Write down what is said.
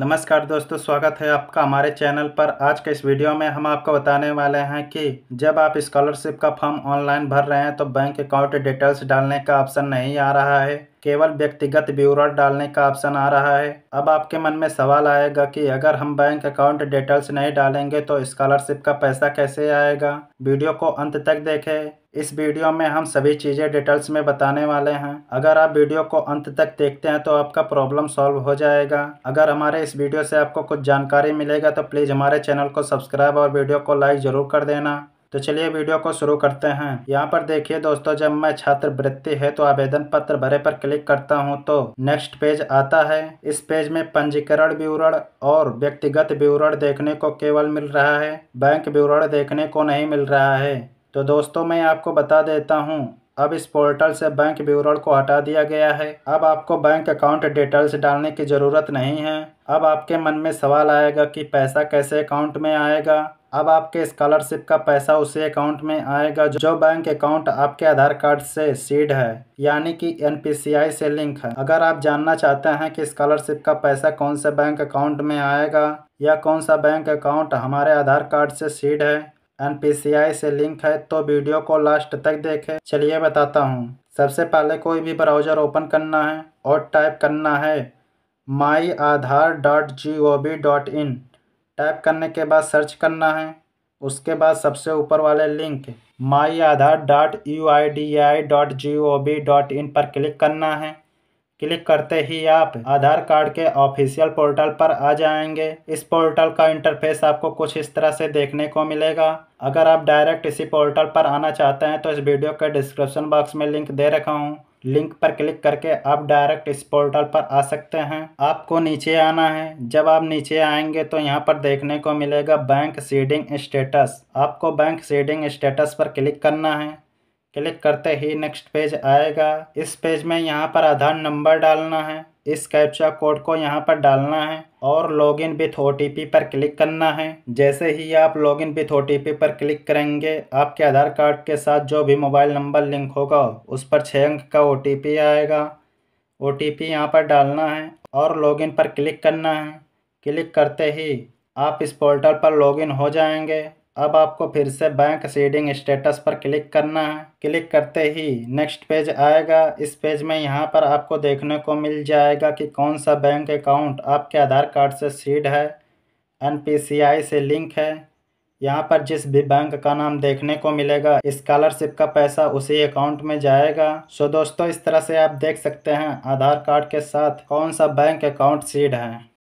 नमस्कार दोस्तों स्वागत है आपका हमारे चैनल पर आज के इस वीडियो में हम आपको बताने वाले हैं कि जब आप स्कॉलरशिप का फॉर्म ऑनलाइन भर रहे हैं तो बैंक अकाउंट डिटेल्स डालने का ऑप्शन नहीं आ रहा है केवल व्यक्तिगत विवरण डालने का ऑप्शन आ रहा है अब आपके मन में सवाल आएगा कि अगर हम बैंक अकाउंट डिटेल्स नहीं डालेंगे तो स्कॉलरशिप का पैसा कैसे आएगा वीडियो को अंत तक देखें इस वीडियो में हम सभी चीज़ें डिटेल्स में बताने वाले हैं अगर आप वीडियो को अंत तक देखते हैं तो आपका प्रॉब्लम सॉल्व हो जाएगा अगर हमारे इस वीडियो से आपको कुछ जानकारी मिलेगा तो प्लीज़ हमारे चैनल को सब्सक्राइब और वीडियो को लाइक ज़रूर कर देना तो चलिए वीडियो को शुरू करते हैं यहाँ पर देखिए दोस्तों जब मैं छात्रवृत्ति है तो आवेदन पत्र भरे पर क्लिक करता हूँ तो नेक्स्ट पेज आता है इस पेज में पंजीकरण विवरण और व्यक्तिगत विवरण देखने को केवल मिल रहा है बैंक विवरण देखने को नहीं मिल रहा है तो दोस्तों मैं आपको बता देता हूँ अब इस पोर्टल से बैंक विवरण को हटा दिया गया है अब आपको बैंक अकाउंट डिटेल्स डालने की ज़रूरत नहीं है अब आपके मन में सवाल आएगा कि पैसा कैसे अकाउंट में आएगा अब आपके स्कॉलरशिप का पैसा उसी अकाउंट में आएगा जो बैंक अकाउंट आपके आधार कार्ड से सीड है यानी कि एन से लिंक है अगर आप जानना चाहते हैं कि स्कॉलरशिप का पैसा कौन से बैंक अकाउंट में आएगा या कौन सा बैंक अकाउंट हमारे आधार कार्ड से सीड है एन से लिंक है तो वीडियो को लास्ट तक देखें चलिए बताता हूँ सबसे पहले कोई भी ब्राउज़र ओपन करना है और टाइप करना है my Aadhaar dot G O V dot in type करने के बाद सर्च करना है उसके बाद सबसे ऊपर वाले link my Aadhaar dot U I D I dot G O V dot in पर क्लिक करना है क्लिक करते ही आप आधार कार्ड के ऑफिशियल पोर्टल पर आ जाएंगे इस पोर्टल का इंटरफेस आपको कुछ इस तरह से देखने को मिलेगा अगर आप डायरेक्ट इसी पोर्टल पर आना चाहते हैं तो इस वीडियो के डिस्क्रिप्शन बॉक्स में लिंक दे रखा हूँ लिंक पर क्लिक करके आप डायरेक्ट इस पोर्टल पर आ सकते हैं आपको नीचे आना है जब आप नीचे आएंगे तो यहाँ पर देखने को मिलेगा बैंक सीडिंग स्टेटस आपको बैंक सीडिंग स्टेटस पर क्लिक करना है क्लिक करते ही नेक्स्ट पेज आएगा इस पेज में यहाँ पर आधार नंबर डालना है इस कैप्चा कोड को यहाँ पर डालना है और लॉगिन विथ ओ पर क्लिक करना है जैसे ही आप लॉगिन विथ ओ पर क्लिक करेंगे आपके आधार कार्ड के साथ जो भी मोबाइल नंबर लिंक होगा उस पर छः अंक का ओ आएगा ओ टी पी यहाँ पर डालना है और लॉगिन पर क्लिक करना है क्लिक करते ही आप इस पोर्टल पर लॉगिन हो जाएंगे अब आपको फिर से बैंक सीडिंग स्टेटस पर क्लिक करना है क्लिक करते ही नेक्स्ट पेज आएगा इस पेज में यहाँ पर आपको देखने को मिल जाएगा कि कौन सा बैंक अकाउंट आपके आधार कार्ड से सीड है एन से लिंक है यहाँ पर जिस भी बैंक का नाम देखने को मिलेगा स्कॉलरशिप का पैसा उसी अकाउंट में जाएगा सो दोस्तों इस तरह से आप देख सकते हैं आधार कार्ड के साथ कौन सा बैंक अकाउंट सीड है